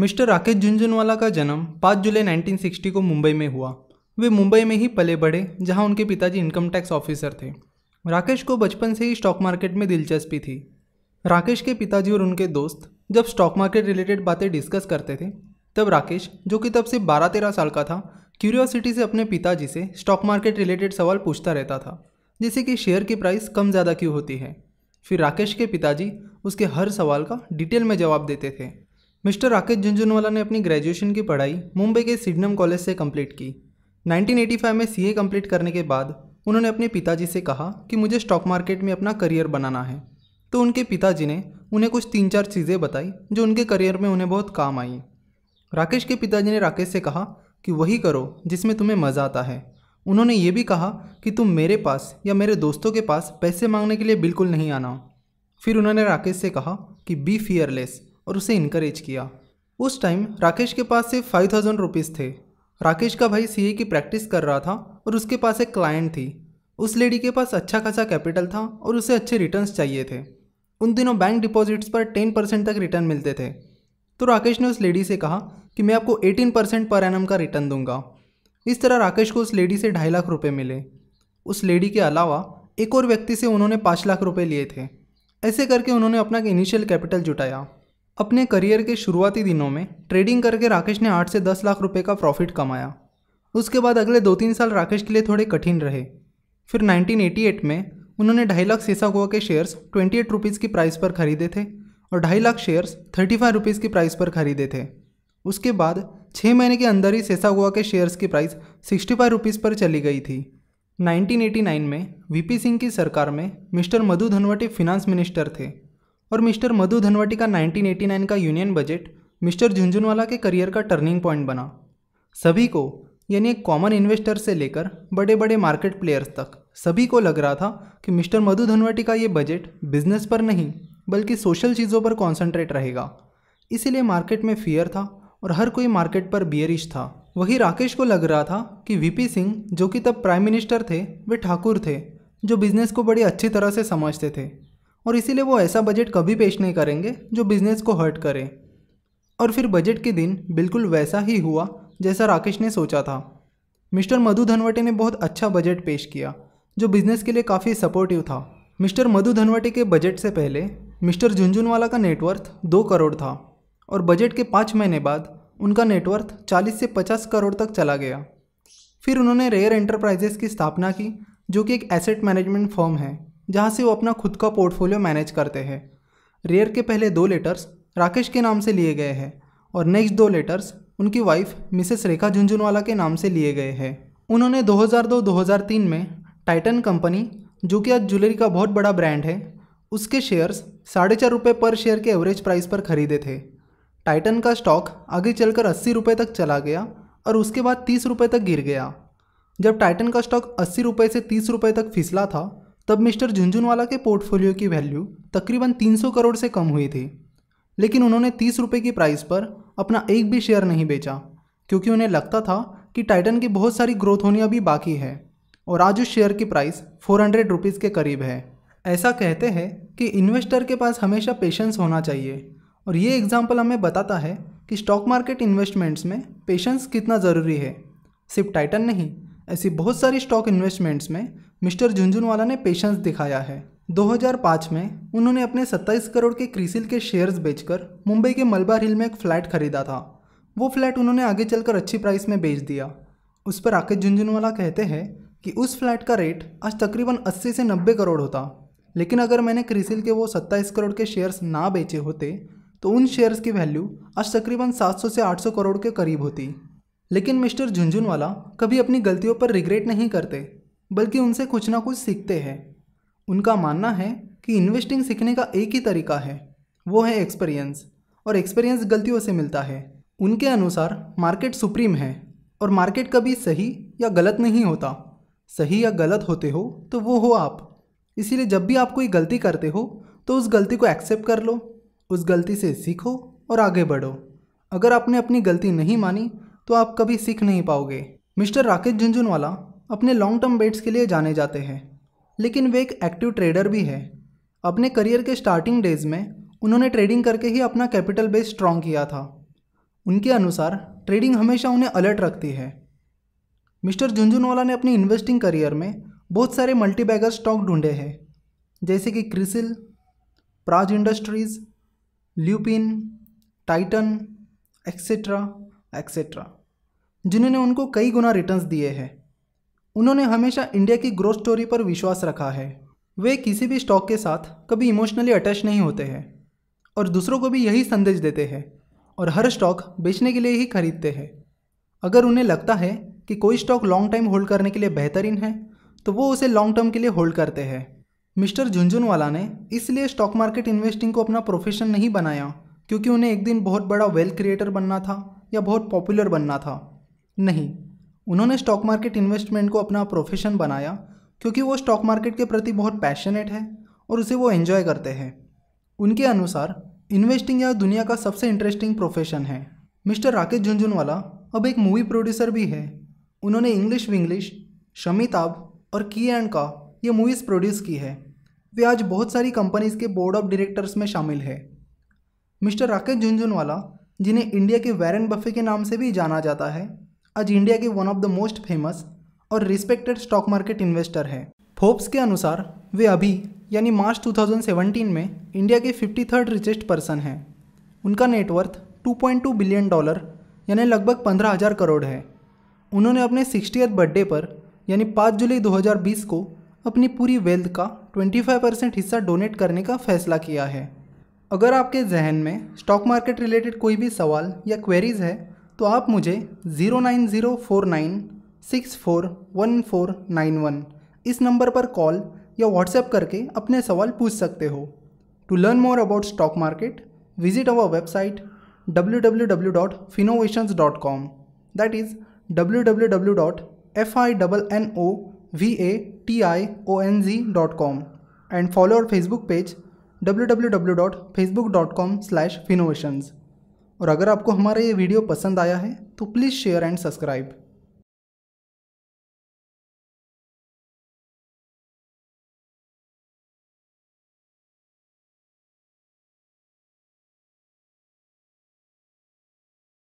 mister Rakesh Jhunjhunwala का जन्म 5 जुलाई 1960 को मुंबई में हुआ वे मुंबई में ही पले बढ़े जहां उनके पिताजी इनकम टैक्स ऑफिसर थे राकेश को बचपन से ही स्टॉक मार्केट में दिलचस्पी थी राकेश के पिताजी और उनके दोस्त जब स्टॉक मार्केट रिलेटेड बातें डिस्कस करते थे तब राकेश जो कि तब से बारह तेरह साल का था क्यूरियोसिटी से अपने पिताजी से स्टॉक मार्केट रिलेटेड सवाल पूछता रहता था जैसे कि शेयर की प्राइस कम ज़्यादा क्यों होती है फिर राकेश के पिताजी उसके हर सवाल का डिटेल में जवाब देते थे मिस्टर राकेश झुंझुनवाला ने अपनी ग्रेजुएशन की पढ़ाई मुंबई के सिडनम कॉलेज से कंप्लीट की 1985 में सीए कंप्लीट करने के बाद उन्होंने अपने पिताजी से कहा कि मुझे स्टॉक मार्केट में अपना करियर बनाना है तो उनके पिताजी ने उन्हें कुछ तीन चार चीज़ें बताई जो उनके करियर में उन्हें बहुत काम आई राकेश के पिताजी ने राकेश से कहा कि वही करो जिसमें तुम्हें मज़ा आता है उन्होंने ये भी कहा कि तुम मेरे पास या मेरे दोस्तों के पास पैसे मांगने के लिए बिल्कुल नहीं आना फिर उन्होंने राकेश से कहा कि बी फियरलेस और उसे इनक्रेज किया उस टाइम राकेश के पास सिर्फ फाइव थाउजेंड रुपीज़ थे राकेश का भाई सीए की प्रैक्टिस कर रहा था और उसके पास एक क्लाइंट थी उस लेडी के पास अच्छा खासा कैपिटल था और उसे अच्छे रिटर्न चाहिए थे उन दिनों बैंक डिपॉजिट्स पर टेन परसेंट तक रिटर्न मिलते थे तो राकेश ने उस लेडी से कहा कि मैं आपको एटीन परसेंट पर एनम का रिटर्न दूंगा इस तरह राकेश को उस लेडी से ढाई लाख रुपये मिले उस लेडी के अलावा एक और व्यक्ति से उन्होंने पाँच लाख रुपये लिए थे ऐसे करके उन्होंने अपना इनिशियल कैपिटल जुटाया अपने करियर के शुरुआती दिनों में ट्रेडिंग करके राकेश ने आठ से दस लाख रुपए का प्रॉफिट कमाया उसके बाद अगले दो तीन साल राकेश के लिए थोड़े कठिन रहे फिर 1988 में उन्होंने ढाई लाख गोवा के शेयर्स ट्वेंटी एट रुपीज़ की प्राइस पर खरीदे थे और ढाई lakh shares thirty five rupees की प्राइस पर खरीदे थे उसके बाद छः महीने के अंदर ही गोवा के शेयर्स की प्राइस सिक्सटी फाइव रुपीज़ पर चली गई थी 1989 में वीपी सिंह की सरकार में mister Madhu Dandavate finance minister थे और मिस्टर मधु धनवटी का 1989 का यूनियन बजट मिस्टर झुंझुनवाला के करियर का टर्निंग पॉइंट बना सभी को यानी एक कॉमन इन्वेस्टर से लेकर बड़े बड़े मार्केट प्लेयर्स तक सभी को लग रहा था कि मिस्टर मधु धनवटी का ये बजट बिजनेस पर नहीं बल्कि सोशल चीज़ों पर कॉन्सनट्रेट रहेगा इसीलिए मार्केट में फियर था और हर कोई मार्केट पर बियरिश था वही राकेश को लग रहा था कि वीपी सिंह जो कि तब प्राइम मिनिस्टर थे वे ठाकुर थे जो बिजनेस को बड़ी अच्छी तरह से समझते थे और इसीलिए वो ऐसा बजट कभी पेश नहीं करेंगे जो बिजनेस को हर्ट करे और फिर बजट के दिन बिल्कुल वैसा ही हुआ जैसा राकेश ने सोचा था मिस्टर मधु धनवटे ने बहुत अच्छा बजट पेश किया जो बिजनेस के लिए काफ़ी सपोर्टिव था मिस्टर मधु धनवटे के बजट से पहले मिस्टर झुंझुनवाला का नेटवर्थ दो करोड़ था और बजट के पाँच महीने बाद उनका नेटवर्थ चालीस से पचास करोड़ तक चला गया फिर उन्होंने रेयर एंटरप्राइजेस की स्थापना की जो कि एक एसेट मैनेजमेंट फॉर्म है जहाँ से वो अपना खुद का पोर्टफोलियो मैनेज करते हैं रेयर के पहले दो लेटर्स राकेश के नाम से लिए गए हैं और नेक्स्ट दो लेटर्स उनकी वाइफ मिसेस रेखा झुंझुनवाला के नाम से लिए गए हैं उन्होंने 2002-2003 में टाइटन कंपनी जो कि आज ज्वेलरी का बहुत बड़ा ब्रांड है उसके शेयर्स साढ़े चार रुपये पर शेयर के एवरेज प्राइस पर खरीदे थे टाइटन का स्टॉक आगे चलकर अस्सी रुपये तक चला गया और उसके बाद तीस रुपये तक गिर गया जब टाइटन का स्टॉक अस्सी रुपये से तीस रुपये तक फिसला था तब मिस्टर झुंझुनवाला के पोर्टफोलियो की वैल्यू तकरीबन 300 करोड़ से कम हुई थी लेकिन उन्होंने तीस रुपये की प्राइस पर अपना एक भी शेयर नहीं बेचा क्योंकि उन्हें लगता था कि टाइटन की बहुत सारी ग्रोथ होनी अभी बाकी है और आज उस शेयर की प्राइस फोर हंड्रेड रुपीज़ के करीब है ऐसा कहते हैं कि इन्वेस्टर के पास हमेशा पेशेंस होना चाहिए और ये एग्ज़ाम्पल हमें बताता है कि स्टॉक मार्केट इन्वेस्टमेंट्स में पेशेंस कितना ज़रूरी है सिर्फ टाइटन नहीं ऐसी बहुत सारी स्टॉक इन्वेस्टमेंट्स में मिस्टर झुंझुनवाला ने पेशेंस दिखाया है 2005 में उन्होंने अपने 27 करोड़ के क्रिसिल के शेयर्स बेचकर मुंबई के मलबार हिल में एक फ्लैट खरीदा था वो फ्लैट उन्होंने आगे चलकर अच्छी प्राइस में बेच दिया उस पर राकेश झुंझुनवाला कहते हैं कि उस फ्लैट का रेट आज तकरीबन 80 से 90 करोड़ होता लेकिन अगर मैंने क्रिसिल के वो 27 करोड़ के शेयर्स ना बेचे होते तो उन शेयर्स की वैल्यू आज तकरीबन 700 से 800 करोड़ के करीब होती लेकिन मिस्टर झुंझुनवाला कभी अपनी गलतियों पर रिग्रेट नहीं करते बल्कि उनसे कुछ ना कुछ सीखते हैं उनका मानना है कि इन्वेस्टिंग सीखने का एक ही तरीका है वो है एक्सपीरियंस और एक्सपीरियंस गलतियों से मिलता है उनके अनुसार मार्केट सुप्रीम है और मार्केट कभी सही या गलत नहीं होता सही या गलत होते हो तो वो हो आप इसीलिए जब भी आप कोई गलती करते हो तो उस गलती को एक्सेप्ट कर लो उस गलती से सीखो और आगे बढ़ो अगर आपने अपनी गलती नहीं मानी तो आप कभी सीख नहीं पाओगे मिस्टर राकेश झुंझुनवाला अपने लॉन्ग टर्म बेट्स के लिए जाने जाते हैं लेकिन वे एक एक्टिव ट्रेडर भी हैं अपने करियर के स्टार्टिंग डेज में उन्होंने ट्रेडिंग करके ही अपना कैपिटल बेस स्ट्रॉन्ग किया था उनके अनुसार ट्रेडिंग हमेशा उन्हें अलर्ट रखती है मिस्टर झुंझुनवाला ने अपनी इन्वेस्टिंग करियर में बहुत सारे मल्टीबैगर स्टॉक ढूंढे हैं जैसे कि CRISIL Praj industries Lupin Titan etcetera etcetera जिन्होंने उनको कई गुना रिटर्न्स दिए हैं उन्होंने हमेशा इंडिया की ग्रोथ स्टोरी पर विश्वास रखा है वे किसी भी स्टॉक के साथ कभी इमोशनली अटैच नहीं होते हैं और दूसरों को भी यही संदेश देते हैं और हर स्टॉक बेचने के लिए ही खरीदते हैं अगर उन्हें लगता है कि कोई स्टॉक लॉन्ग टाइम होल्ड करने के लिए बेहतरीन है तो वो उसे लॉन्ग टर्म के लिए होल्ड करते हैं मिस्टर झुंझुनवाला ने इसलिए स्टॉक मार्केट इन्वेस्टिंग को अपना प्रोफेशन नहीं बनाया क्योंकि उन्हें एक दिन बहुत बड़ा वेल्थ क्रिएटर बनना था या बहुत पॉपुलर बनना था नहीं उन्होंने स्टॉक मार्केट इन्वेस्टमेंट को अपना प्रोफेशन बनाया क्योंकि वो स्टॉक मार्केट के प्रति बहुत पैशनेट है और उसे वो एन्जॉय करते हैं उनके अनुसार इन्वेस्टिंग यह दुनिया का सबसे इंटरेस्टिंग प्रोफेशन है मिस्टर राकेश झुंझुनवाला अब एक मूवी प्रोड्यूसर भी है उन्होंने इंग्लिश विंग्लिश शमिताभ और की एंड का ये मूवीज़ प्रोड्यूस की है वे आज बहुत सारी कंपनीज के बोर्ड ऑफ डायरेक्टर्स में शामिल है मिस्टर राकेश झुंझुनवाला जिन्हें इंडिया के वैरन बफे के नाम से भी जाना जाता है आज इंडिया के one of the most famous और रिस्पेक्टेड स्टॉक मार्केट इन्वेस्टर है फोर्ब्स के अनुसार वे अभी यानी मार्च 2017 में इंडिया के फिफ्टी थर्ड रिचेस्ट पर्सन हैं उनका नेटवर्थ 2.2 बिलियन डॉलर यानी लगभग पंद्रह हज़ार करोड़ है उन्होंने अपने सिक्सटी बर्थडे पर यानी 5 जुलाई 2020 को अपनी पूरी वेल्थ का 25 परसेंट हिस्सा डोनेट करने का फैसला किया है अगर आपके जहन में स्टॉक मार्केट रिलेटेड कोई भी सवाल या क्वेरीज़ है तो आप मुझे zero nine zero four nine six four one four nine one इस नंबर पर कॉल या व्हाट्सएप करके अपने सवाल पूछ सकते हो to learn more about stock market visit our website W W W dot Finnovations dot com that is W W W dot F I double N O V A T I O N G dot com and follow our Facebook page W W W dot Facebook dot com slash Finnovations और अगर आपको हमारा ये video पसंद आया है तो please share and subscribe